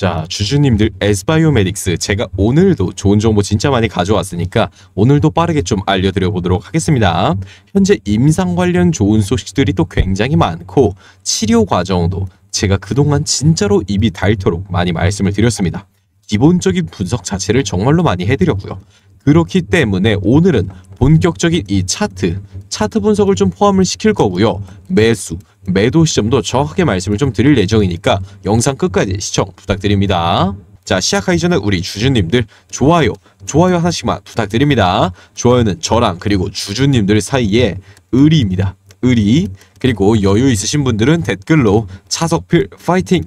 자, 주주님들 에스바이오메딕스 제가 오늘도 좋은 정보 진짜 많이 가져왔으니까 오늘도 빠르게 좀 알려드려 보도록 하겠습니다. 현재 임상 관련 좋은 소식들이 또 굉장히 많고 치료 과정도 제가 그동안 진짜로 입이 닳도록 많이 말씀을 드렸습니다. 기본적인 분석 자체를 정말로 많이 해드렸고요. 그렇기 때문에 오늘은 본격적인 이 차트 차트 분석을 좀 포함을 시킬 거고요. 매수, 매도 시점도 정확하게 말씀을 좀 드릴 예정이니까 영상 끝까지 시청 부탁드립니다. 자 시작하기 전에 우리 주주님들 좋아요 좋아요 하나씩만 부탁드립니다 좋아요는 저랑 그리고 주주님들 사이에 의리입니다 의리 그리고 여유 있으신 분들은 댓글로 차석필 파이팅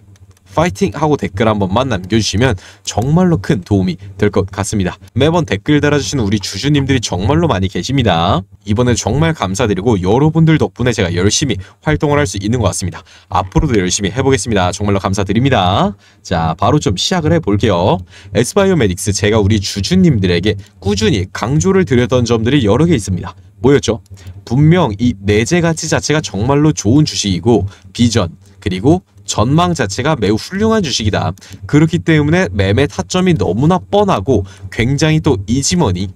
파이팅 하고 댓글 한 번만 남겨주시면 정말로 큰 도움이 될 것 같습니다. 매번 댓글 달아주시는 우리 주주님들이 정말로 많이 계십니다. 이번에 정말 감사드리고 여러분들 덕분에 제가 열심히 활동을 할 수 있는 것 같습니다. 앞으로도 열심히 해보겠습니다. 정말로 감사드립니다. 자 바로 좀 시작을 해볼게요. 에스바이오메딕스 제가 우리 주주님들에게 꾸준히 강조를 드렸던 점들이 여러 개 있습니다. 뭐였죠? 분명 이 내재 가치 자체가 정말로 좋은 주식이고 비전 그리고 전망 자체가 매우 훌륭한 주식이다. 그렇기 때문에 매매 타점이 너무나 뻔하고 굉장히 또 이지머니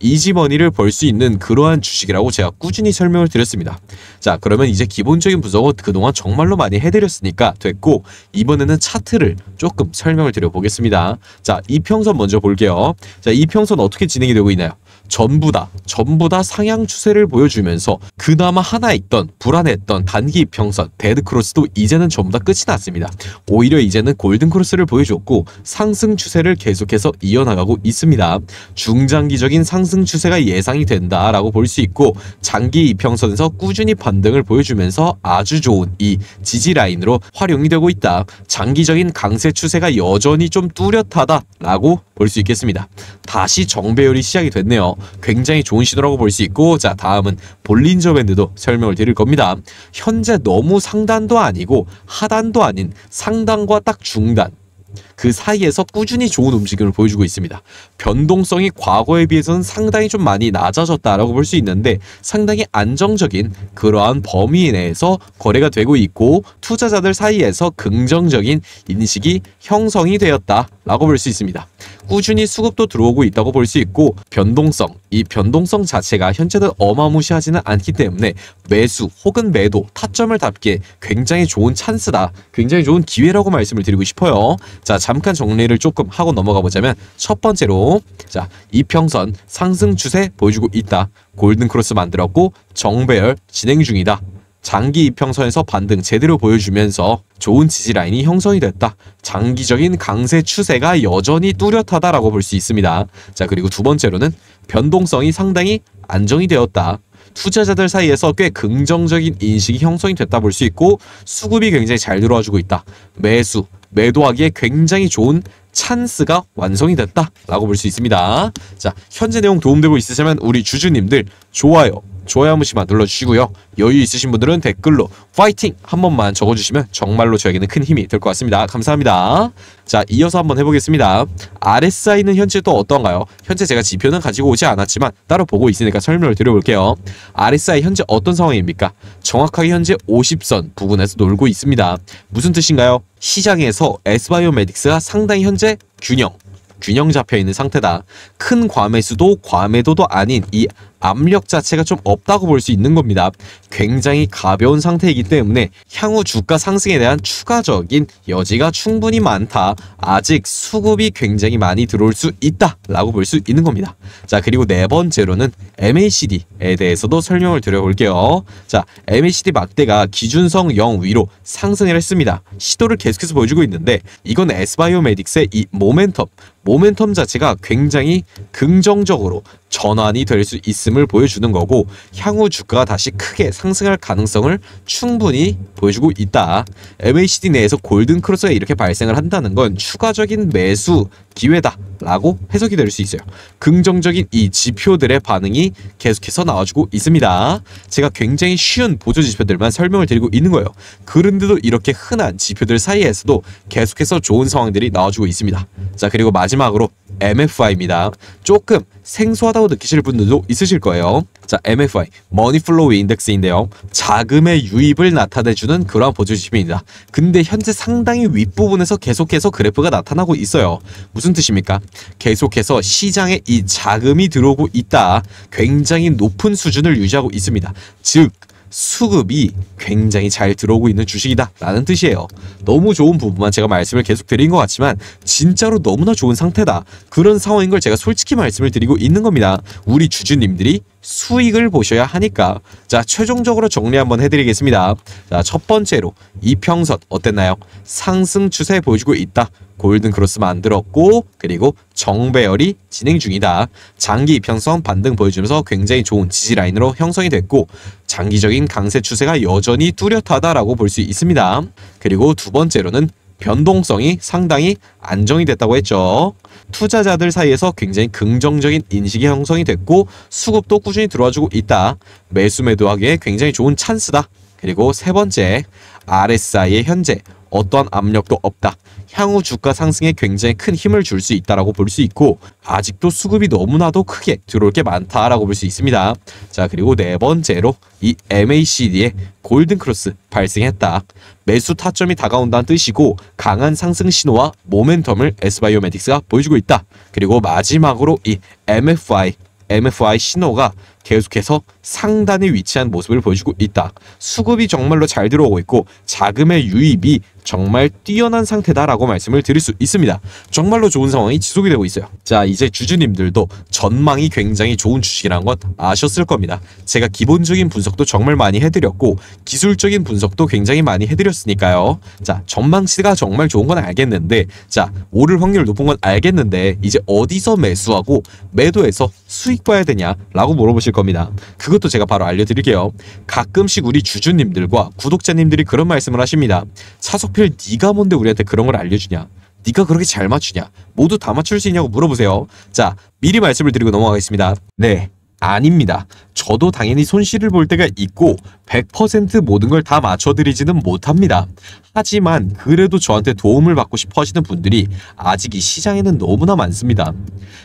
이지머니를 벌 수 있는 그러한 주식이라고 제가 꾸준히 설명을 드렸습니다. 자 그러면 이제 기본적인 분석은 그동안 정말로 많이 해드렸으니까 됐고 이번에는 차트를 조금 설명을 드려보겠습니다. 자 이평선 먼저 볼게요. 자 이평선 어떻게 진행이 되고 있나요? 전부 다 전부 다 상향 추세를 보여주면서 그나마 하나 있던 불안했던 단기 평선 데드크로스도 이제는 전부 다 끝이 났습니다. 오히려 이제는 골든크로스를 보여줬고 상승 추세를 계속해서 이어나가고 있습니다. 중장기적인 상승 추세가 예상이 된다라고 볼 수 있고 장기 이평선에서 꾸준히 반등을 보여주면서 아주 좋은 이 지지 라인으로 활용이 되고 있다. 장기적인 강세 추세가 여전히 좀 뚜렷하다라고 볼 수 있겠습니다. 다시 정배율이 시작이 됐네요. 굉장히 좋은 시도라고 볼 수 있고 자 다음은 볼린저 밴드도 설명을 드릴 겁니다. 현재 너무 상단도 아니고 하단도 아닌 상단과 딱 중단 그 사이에서 꾸준히 좋은 움직임을 보여주고 있습니다. 변동성이 과거에 비해서는 상당히 좀 많이 낮아졌다라고 볼 수 있는데 상당히 안정적인 그러한 범위 내에서 거래가 되고 있고 투자자들 사이에서 긍정적인 인식이 형성이 되었다라고 볼 수 있습니다. 꾸준히 수급도 들어오고 있다고 볼 수 있고 변동성, 이 변동성 자체가 현재는 어마무시하지는 않기 때문에 매수 혹은 매도 타점을 답게 굉장히 좋은 찬스다, 굉장히 좋은 기회라고 말씀을 드리고 싶어요. 자, 잠깐 정리를 조금 하고 넘어가 보자면 첫 번째로 자 이평선 상승 추세 보여주고 있다. 골든 크로스 만들었고 정배열 진행 중이다. 장기 이평선에서 반등 제대로 보여주면서 좋은 지지 라인이 형성이 됐다. 장기적인 강세 추세가 여전히 뚜렷하다라고 볼 수 있습니다. 자 그리고 두 번째로는 변동성이 상당히 안정이 되었다. 투자자들 사이에서 꽤 긍정적인 인식이 형성이 됐다 볼 수 있고 수급이 굉장히 잘 들어와주고 있다. 매수, 매도하기에 굉장히 좋은 찬스가 완성이 됐다라고 볼 수 있습니다. 자, 현재 내용 도움되고 있으시면 우리 주주님들 좋아요, 좋아요 한 번씩만 눌러주시고요. 여유 있으신 분들은 댓글로 파이팅 한 번만 적어주시면 정말로 저에게는 큰 힘이 될 것 같습니다. 감사합니다. 자, 이어서 한번 해보겠습니다. RSI는 현재 또 어떤가요? 현재 제가 지표는 가지고 오지 않았지만 따로 보고 있으니까 설명을 드려볼게요. RSI 현재 어떤 상황입니까? 정확하게 현재 50선 부근에서 놀고 있습니다. 무슨 뜻인가요? 시장에서 에스바이오메딕스가 상당히 현재 균형, 균형 잡혀 있는 상태다. 큰 과매수도 과매도도 아닌 이 압력 자체가 좀 없다고 볼 수 있는 겁니다. 굉장히 가벼운 상태이기 때문에 향후 주가 상승에 대한 추가적인 여지가 충분히 많다. 아직 수급이 굉장히 많이 들어올 수 있다 라고 볼 수 있는 겁니다. 자 그리고 네 번째로는 MACD에 대해서도 설명을 드려볼게요. 자 MACD 막대가 기준성 0 위로 상승을 했습니다. 시도를 계속해서 보여주고 있는데 이건 s 바이오메딕스의이 모멘텀 모멘텀 자체가 굉장히 긍정적으로 전환이 될수있습니다 움직임을 보여주는 거고 향후 주가가 다시 크게 상승할 가능성을 충분히 보여주고 있다. MACD 내에서 골든 크로스가 이렇게 발생을 한다는 건 추가적인 매수 기회다라고 해석이 될 수 있어요. 긍정적인 이 지표들의 반응이 계속해서 나와주고 있습니다. 제가 굉장히 쉬운 보조 지표들만 설명을 드리고 있는 거예요. 그런데도 이렇게 흔한 지표들 사이에서도 계속해서 좋은 상황들이 나와주고 있습니다. 자 그리고 마지막으로 MFI입니다. 조금 생소하다고 느끼실 분들도 있으실 거예요. 자, MFI, Money Flow Index인데요. 자금의 유입을 나타내주는 그러한 보조지표입니다. 근데 현재 상당히 윗부분에서 계속해서 그래프가 나타나고 있어요. 무슨 뜻입니까? 계속해서 시장에 이 자금이 들어오고 있다. 굉장히 높은 수준을 유지하고 있습니다. 즉, 수급이 굉장히 잘 들어오고 있는 주식이다 라는 뜻이에요. 너무 좋은 부분만 제가 말씀을 계속 드린 것 같지만 진짜로 너무나 좋은 상태다. 그런 상황인 걸 제가 솔직히 말씀을 드리고 있는 겁니다. 우리 주주님들이 수익을 보셔야 하니까 자 최종적으로 정리 한번 해드리겠습니다. 자 첫 번째로 이평선 어땠나요? 상승 추세 보여주고 있다. 골든 크로스 만들었고 그리고 정배열이 진행 중이다. 장기 이평선 반등 보여주면서 굉장히 좋은 지지 라인으로 형성이 됐고 장기적인 강세 추세가 여전히 뚜렷하다라고 볼 수 있습니다. 그리고 두 번째로는 변동성이 상당히 안정이 됐다고 했죠. 투자자들 사이에서 굉장히 긍정적인 인식이 형성이 됐고 수급도 꾸준히 들어와주고 있다. 매수 매도하기에 굉장히 좋은 찬스다. 그리고 세 번째 RSI의 현재 어떠한 압력도 없다. 향후 주가 상승에 굉장히 큰 힘을 줄 수 있다라고 볼 수 있고 아직도 수급이 너무나도 크게 들어올 게 많다라고 볼 수 있습니다. 자 그리고 네 번째로 이 MACD의 골든크로스 발생했다. 매수 타점이 다가온다는 뜻이고 강한 상승 신호와 모멘텀을 S바이오메틱스가 보여주고 있다. 그리고 마지막으로 이 MFI MFI 신호가 계속해서 상단에 위치한 모습을 보여주고 있다. 수급이 정말로 잘 들어오고 있고 자금의 유입이 정말 뛰어난 상태다라고 말씀을 드릴 수 있습니다. 정말로 좋은 상황이 지속이 되고 있어요. 자 이제 주주님들도 전망이 굉장히 좋은 주식이라는 건 아셨을 겁니다. 제가 기본적인 분석도 정말 많이 해드렸고 기술적인 분석도 굉장히 많이 해드렸으니까요. 자 전망치가 정말 좋은 건 알겠는데 자 오를 확률 높은 건 알겠는데 이제 어디서 매수하고 매도해서 수익 봐야 되냐라고 물어보실 겁니다. 그것도 제가 바로 알려드릴게요. 가끔씩 우리 주주님들과 구독자님들이 그런 말씀을 하십니다. 차석필 네가 뭔데 우리한테 그런 걸 알려주냐? 네가 그렇게 잘 맞추냐? 모두 다 맞출 수 있냐고 물어보세요. 자, 미리 말씀을 드리고 넘어가겠습니다. 네, 아닙니다. 저도 당연히 손실을 볼 때가 있고 100% 모든 걸 다 맞춰드리지는 못합니다. 하지만 그래도 저한테 도움을 받고 싶어 하시는 분들이 아직 이 시장에는 너무나 많습니다.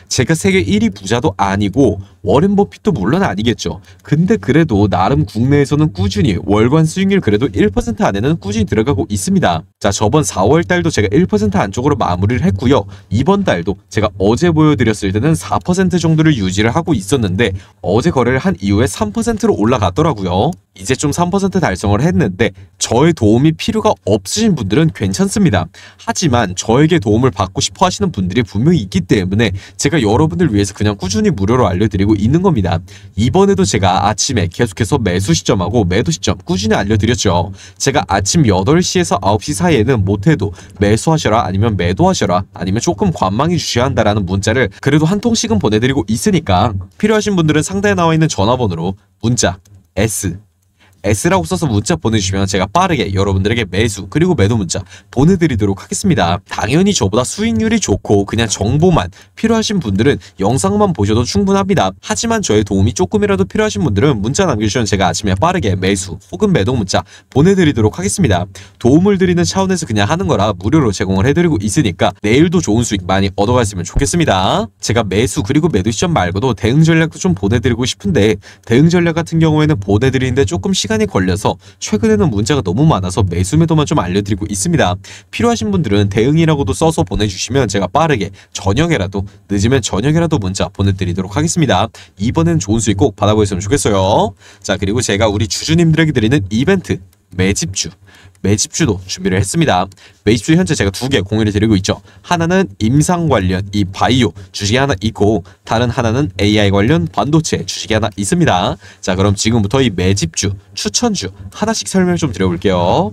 제가 세계 1위 부자도 아니고 워렌 버핏도 물론 아니겠죠. 근데 그래도 나름 국내에서는 꾸준히 월간 수익률 그래도 1% 안에는 꾸준히 들어가고 있습니다. 자 저번 4월 달도 제가 1% 안쪽으로 마무리를 했고요. 이번 달도 제가 어제 보여드렸을 때는 4% 정도를 유지를 하고 있었는데 어제 거래를 한 이후에 3%로 올라갔더라고요. 이제 좀 3% 달성을 했는데 저의 도움이 필요가 없으신 분들은 괜찮습니다. 하지만 저에게 도움을 받고 싶어 하시는 분들이 분명히 있기 때문에 제가 여러분들 위해서 그냥 꾸준히 무료로 알려드리고 있는 겁니다. 이번에도 제가 아침에 계속해서 매수 시점하고 매도 시점 꾸준히 알려드렸죠. 제가 아침 8시에서 9시 사이에는 못해도 매수하셔라 아니면 매도하셔라 아니면 조금 관망해 주셔야 한다라는 문자를 그래도 한 통씩은 보내드리고 있으니까 필요하신 분들은 상단에 나와 있는 전화번호로 문자 S S라고 써서 문자 보내주시면 제가 빠르게 여러분들에게 매수 그리고 매도 문자 보내드리도록 하겠습니다. 당연히 저보다 수익률이 좋고 그냥 정보만 필요하신 분들은 영상만 보셔도 충분합니다. 하지만 저의 도움이 조금이라도 필요하신 분들은 문자 남겨주시면 제가 아침에 빠르게 매수 혹은 매도 문자 보내드리도록 하겠습니다. 도움을 드리는 차원에서 그냥 하는 거라 무료로 제공을 해드리고 있으니까 내일도 좋은 수익 많이 얻어갔으면 좋겠습니다. 제가 매수 그리고 매도 시점 말고도 대응 전략도 좀 보내드리고 싶은데 대응 전략 같은 경우에는 보내드리는데 조금 씩 시간이 걸려서 최근에는 문제가 너무 많아서 매수매도만 좀 알려드리고 있습니다. 필요하신 분들은 대응이라고도 써서 보내주시면 제가 빠르게 저녁에라도 늦으면 저녁에라도 문자 보내드리도록 하겠습니다. 이번엔 좋은 수익 꼭 받아보셨으면 좋겠어요. 자 그리고 제가 우리 주주님들에게 드리는 이벤트 매집주 매집주도 준비를 했습니다. 매집주 현재 제가 두 개 공유를 드리고 있죠. 하나는 임상 관련 이 바이오 주식이 하나 있고 다른 하나는 AI 관련 반도체 주식이 하나 있습니다. 자 그럼 지금부터 이 매집주 추천주 하나씩 설명을 좀 드려볼게요.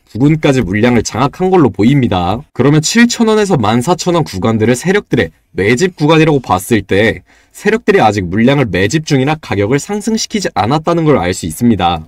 부근까지 물량을 장악한 걸로 보입니다. 그러면 7천원에서 14,000원 구간들을 세력들의 매집 구간이라고 봤을 때 세력들이 아직 물량을 매집 중이나 가격을 상승시키지 않았다는 걸 알 수 있습니다.